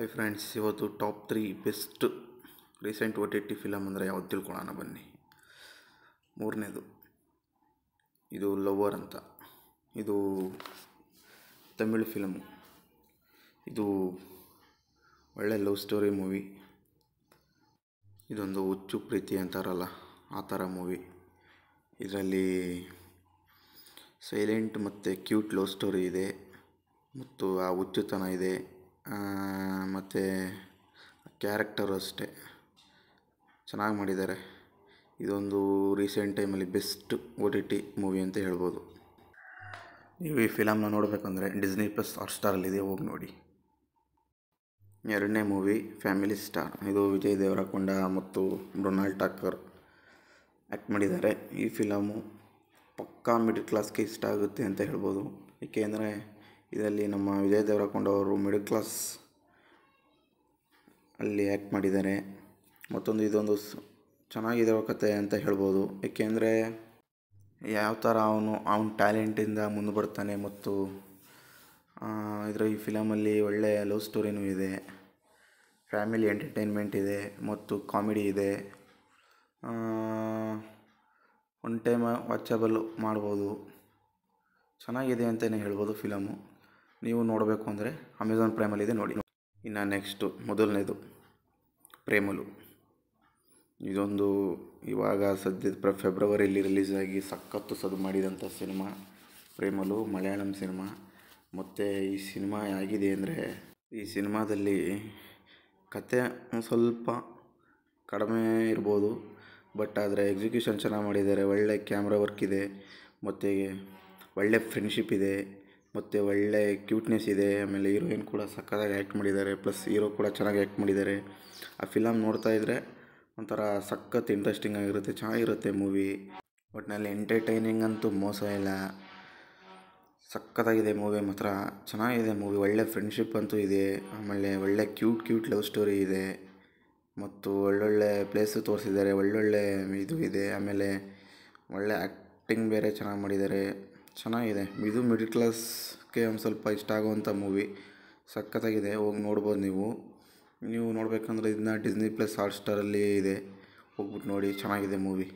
I friends ಇವತ್ತು top three best recent O T T film ಅಂದರೆ ಯಾವ್ದು ತಿಳ್ಕೊಳ್ಳೋಣ ಬನ್ನಿ ಮೂರನೇದು ಇದು ಲವರ್ ಅಂತ ಇದು ತಮಿಳು ಫಿಲಮು ಇದು ಒಳ್ಳೆ ಲವ್ ಸ್ಟೋರಿ ಮೂವಿ ಇದೊಂದು ಹುಚ್ಚು ಪ್ರೀತಿ ಅಂತಾರಲ್ಲ ಆ ಥರ ಮೂವಿ ಇದರಲ್ಲಿ ಸೈಲೆಂಟ್ ಮತ್ತು ಕ್ಯೂಟ್ ಲವ್ ಸ್ಟೋರಿ ಇದೆ ಮತ್ತು ಆ ಹುಚ್ಚುತನ ಇದೆ ಮತ್ತು ಕ್ಯಾರೆಕ್ಟರು ಅಷ್ಟೇ ಚೆನ್ನಾಗಿ ಮಾಡಿದ್ದಾರೆ ಇದೊಂದು ರೀಸೆಂಟ್ ಟೈಮಲ್ಲಿ best O T T movie ಅಂತ ಹೇಳ್ಬೋದು ನೀವು ಈ ಫಿಲಮ್ನ ನೋಡಬೇಕಂದ್ರೆ ಡಿಸ್ನಿ ಪ್ಲಸ್ ಸ್ಟಾರಲ್ಲಿದೆ ಹೋಗಿ ನೋಡಿ ಎರಡನೇ ಮೂವಿ ಫ್ಯಾಮಿಲಿ ಸ್ಟಾರ್ ಇದು ವಿಜಯ್ ದೇವರಕೊಂಡ ಮತ್ತು ಡೊನಾಲ್ಡ್ ಟಾಕರ್ ಆ್ಯಕ್ಟ್ ಮಾಡಿದ್ದಾರೆ ಈ ಫಿಲಮು ಪಕ್ಕಾ ಮಿಡ್ಲ್ ಕ್ಲಾಸ್ಗೆ ಇಷ್ಟ ಆಗುತ್ತೆ ಅಂತ ಹೇಳ್ಬೋದು ಏಕೆಂದರೆ ಇದರಲ್ಲಿ ನಮ್ಮ ವಿಜಯ ದೇವರಕೊಂಡ ಅವರು ಮಿಡಲ್ ಕ್ಲಾಸ್ ಅಲ್ಲಿ ಆ್ಯಕ್ಟ್ ಮಾಡಿದ್ದಾರೆ ಮತ್ತೊಂದು ಇದೊಂದು ಚೆನ್ನಾಗಿದೆ ಕತೆ ಅಂತ ಹೇಳ್ಬೋದು ಏಕೆಂದರೆ ಯಾವ ಥರ ಅವನು ಅವನ ಟ್ಯಾಲೆಂಟಿಂದ ಮುಂದೆ ಬರ್ತಾನೆ ಮತ್ತು ಇದರ ಈ ಫಿಲಮಲ್ಲಿ ಒಳ್ಳೆಯ ಲವ್ ಸ್ಟೋರಿನೂ ಇದೆ ಫ್ಯಾಮಿಲಿ ಎಂಟರ್ಟೈನ್ಮೆಂಟ್ ಇದೆ ಮತ್ತು ಕಾಮಿಡಿ ಇದೆ ಒನ್ ಟೈಮ್ ವಾಚಬಲ್ ಮಾಡ್ಬೋದು ಚೆನ್ನಾಗಿದೆ ಅಂತಲೇ ಹೇಳ್ಬೋದು ಫಿಲಮು ನೀವು ನೋಡಬೇಕು ಅಂದರೆ ಅಮೆಝಾನ್ ಇದೆ ನೋಡಿ ಇನ್ನು ನೆಕ್ಸ್ಟು ಮೊದಲನೇದು ಪ್ರೇಮಲು ಇದೊಂದು ಇವಾಗ ಸದ್ಯದ ಪ್ರ ಫೆಬ್ರವರಿಯಲ್ಲಿ ರಿಲೀಸ್ ಆಗಿ ಸಖತ್ತು ಸದು ಮಾಡಿದಂಥ ಸಿನಿಮಾ ಪ್ರೇಮಲು ಮಲಯಾಳಂ ಸಿನಿಮಾ ಮತ್ತು ಈ ಸಿನಿಮಾ ಆಗಿದೆ ಅಂದರೆ ಈ ಸಿನಿಮಾದಲ್ಲಿ ಕತೆ ಸ್ವಲ್ಪ ಕಡಿಮೆ ಇರ್ಬೋದು ಬಟ್ ಆದರೆ ಎಕ್ಸಿಕ್ಯೂಷನ್ ಚೆನ್ನಾಗಿ ಮಾಡಿದ್ದಾರೆ ಒಳ್ಳೆ ಕ್ಯಾಮ್ರಾ ವರ್ಕ್ ಇದೆ ಮತ್ತು ಒಳ್ಳೆ ಫ್ರೆಂಡ್ಶಿಪ್ ಇದೆ ಮತ್ತು ಒಳ್ಳೆ ಕ್ಯೂಟ್ನೆಸ್ ಇದೆ ಆಮೇಲೆ ಹೀರೋಯಿನ್ ಕೂಡ ಸಕ್ಕತ್ತಾಗಿ ಆ್ಯಕ್ಟ್ ಮಾಡಿದ್ದಾರೆ ಪ್ಲಸ್ ಹೀರೋ ಕೂಡ ಚೆನ್ನಾಗಿ ಆ್ಯಕ್ಟ್ ಮಾಡಿದ್ದಾರೆ ಆ ಫಿಲಮ್ ನೋಡ್ತಾ ಇದ್ದರೆ ಒಂಥರ ಸಖತ್ ಇಂಟ್ರೆಸ್ಟಿಂಗ್ ಆಗಿರುತ್ತೆ ಚೆನ್ನಾಗಿರುತ್ತೆ ಮೂವಿ ಒಟ್ಟಿನಲ್ಲಿ ಎಂಟರ್ಟೈನಿಂಗ್ ಅಂತೂ ಮೋಸ ಇಲ್ಲ ಸಕ್ಕತ್ತಾಗಿದೆ ಮೂವಿ ಮಾತ್ರ ಚೆನ್ನಾಗಿದೆ ಮೂವಿ ಒಳ್ಳೆ ಫ್ರೆಂಡ್ಶಿಪ್ ಅಂತೂ ಇದೆ ಆಮೇಲೆ ಒಳ್ಳೆ ಕ್ಯೂಟ್ ಕ್ಯೂಟ್ ಲವ್ ಸ್ಟೋರಿ ಇದೆ ಮತ್ತು ಒಳ್ಳೊಳ್ಳೆ ಪ್ಲೇಸು ತೋರಿಸಿದ್ದಾರೆ ಒಳ್ಳೊಳ್ಳೆ ಇದು ಇದೆ ಆಮೇಲೆ ಒಳ್ಳೆ ಆ್ಯಕ್ಟಿಂಗ್ ಬೇರೆ ಚೆನ್ನಾಗಿ ಮಾಡಿದ್ದಾರೆ ಚೆನ್ನಾಗಿದೆ ಇದು ಮಿಡ್ಲ್ ಕ್ಲಾಸ್ಗೆ ಒಂದು ಸ್ವಲ್ಪ ಇಷ್ಟ ಆಗುವಂಥ ಮೂವಿ ಸಖತ್ತಾಗಿದೆ ಹೋಗಿ ನೋಡ್ಬೋದು ನೀವು ನೀವು ನೋಡಬೇಕಂದ್ರೆ ಇದನ್ನ ಡಿಸ್ನಿ ಪ್ಲಸ್ ಹಾಟ್ಸ್ಟಾರಲ್ಲಿ ಇದೆ ಹೋಗ್ಬಿಟ್ಟು ನೋಡಿ ಚೆನ್ನಾಗಿದೆ ಮೂವಿ